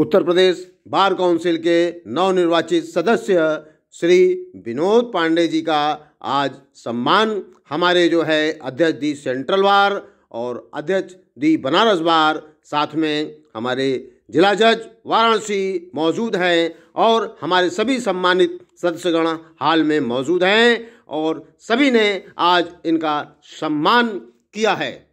उत्तर प्रदेश bar council के नवनिर्वाचित सदस्य श्री विनोद पांडे जी का आज सम्मान हमारे जो है अध्यक्ष दी सेंट्रल बार और अध्यक्ष दी बनारस बार साथ में हमारे जिला जज वाराणसी मौजूद हैं और हमारे सभी सम्मानित सदस्यगण हाल में मौजूद हैं और सभी ने आज इनका सम्मान किया है